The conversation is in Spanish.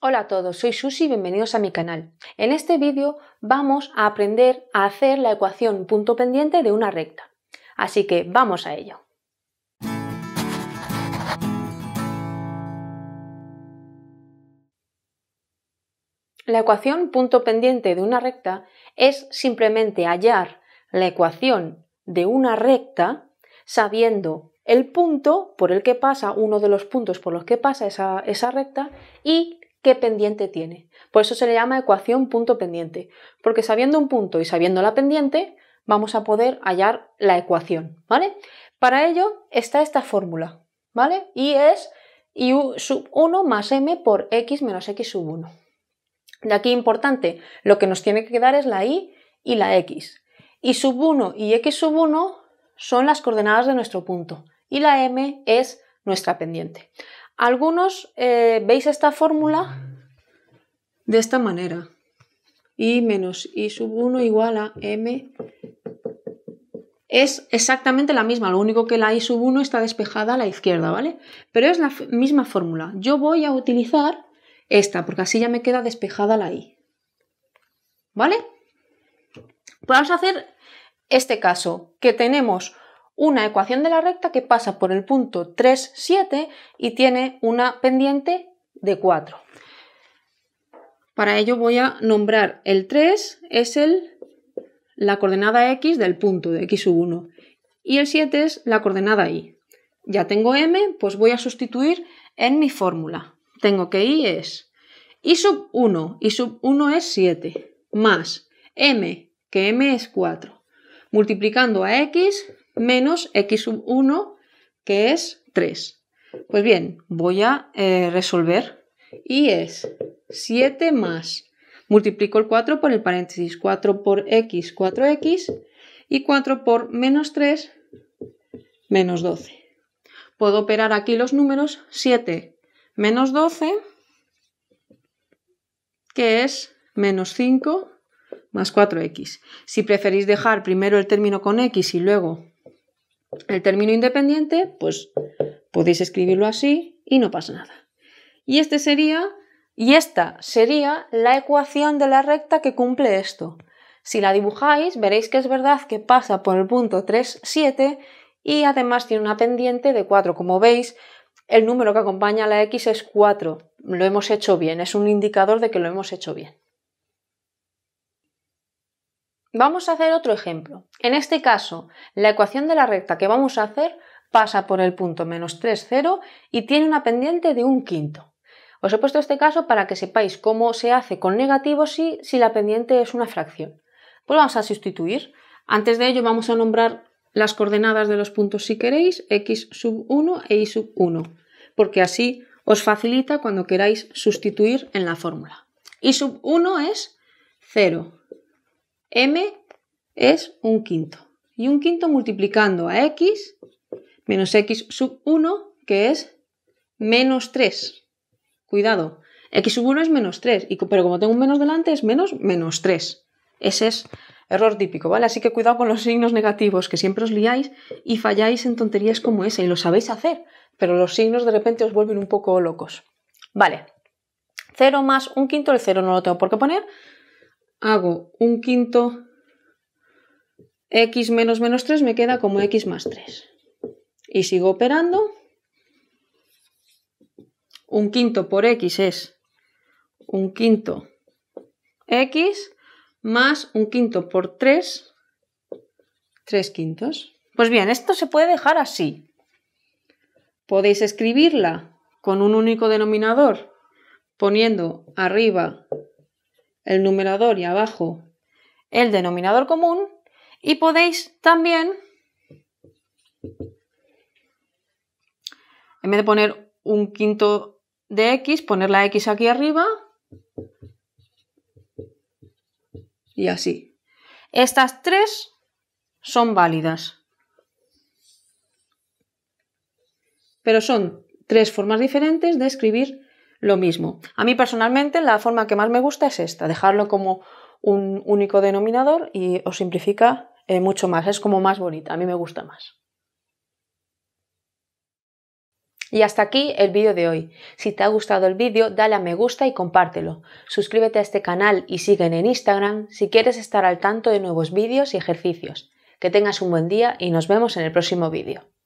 Hola a todos, soy Susi y bienvenidos a mi canal. En este vídeo vamos a aprender a hacer la ecuación punto pendiente de una recta. Así que vamos a ello. La ecuación punto pendiente de una recta es simplemente hallar la ecuación de una recta sabiendo el punto por el que pasa, uno de los puntos por los que pasa esa, esa recta y qué pendiente tiene. Por eso se le llama ecuación punto pendiente, porque sabiendo un punto y sabiendo la pendiente, vamos a poder hallar la ecuación, ¿vale? Para ello está esta fórmula, ¿vale? Y es y sub 1 más m por x menos x sub 1. De aquí importante, lo que nos tiene que quedar es la y y la x. Y sub 1 y x sub 1 son las coordenadas de nuestro punto y la m es nuestra pendiente. Algunos eh, veis esta fórmula de esta manera. I menos I sub 1 igual a M. Es exactamente la misma, lo único que la I sub 1 está despejada a la izquierda, ¿vale? Pero es la misma fórmula. Yo voy a utilizar esta, porque así ya me queda despejada la I. ¿Vale? Pues vamos a hacer este caso, que tenemos una ecuación de la recta que pasa por el punto 3, 7 y tiene una pendiente de 4. Para ello voy a nombrar el 3, es el, la coordenada x del punto de x1 y el 7 es la coordenada y. Ya tengo m, pues voy a sustituir en mi fórmula. Tengo que y es y sub 1, y sub 1 es 7, más m, que m es 4, multiplicando a x menos x sub 1, que es 3. Pues bien, voy a eh, resolver y es 7 más, multiplico el 4 por el paréntesis, 4 por x, 4x, y 4 por menos 3, menos 12. Puedo operar aquí los números 7 menos 12, que es menos 5 más 4x. Si preferís dejar primero el término con x y luego el término independiente, pues podéis escribirlo así y no pasa nada. Y este sería, y esta sería la ecuación de la recta que cumple esto. Si la dibujáis, veréis que es verdad que pasa por el punto 3, 7 y además tiene una pendiente de 4. Como veis, el número que acompaña a la X es 4. Lo hemos hecho bien, es un indicador de que lo hemos hecho bien. Vamos a hacer otro ejemplo. En este caso, la ecuación de la recta que vamos a hacer pasa por el punto menos 3, 0 y tiene una pendiente de un quinto. Os he puesto este caso para que sepáis cómo se hace con negativos si, si la pendiente es una fracción. Pues vamos a sustituir. Antes de ello vamos a nombrar las coordenadas de los puntos si queréis, x sub 1 e y sub 1, porque así os facilita cuando queráis sustituir en la fórmula. y sub 1 es 0, m es un quinto. Y un quinto multiplicando a x menos x sub 1, que es menos 3. Cuidado, x sub 1 es menos 3, y, pero como tengo un menos delante es menos menos 3. Ese es error típico, ¿vale? Así que cuidado con los signos negativos, que siempre os liáis y falláis en tonterías como esa, y lo sabéis hacer, pero los signos de repente os vuelven un poco locos. Vale, 0 más un quinto, el 0 no lo tengo por qué poner, hago un quinto x menos menos 3 me queda como x más 3. Y sigo operando. Un quinto por x es un quinto x más un quinto por 3, 3 quintos. Pues bien, esto se puede dejar así. Podéis escribirla con un único denominador poniendo arriba el numerador y abajo el denominador común y podéis también, en vez de poner un quinto de x, poner la x aquí arriba y así. Estas tres son válidas, pero son tres formas diferentes de escribir lo mismo. A mí personalmente la forma que más me gusta es esta, dejarlo como un único denominador y os simplifica eh, mucho más, es como más bonita, a mí me gusta más. Y hasta aquí el vídeo de hoy. Si te ha gustado el vídeo, dale a me gusta y compártelo. Suscríbete a este canal y siguen en Instagram si quieres estar al tanto de nuevos vídeos y ejercicios. Que tengas un buen día y nos vemos en el próximo vídeo.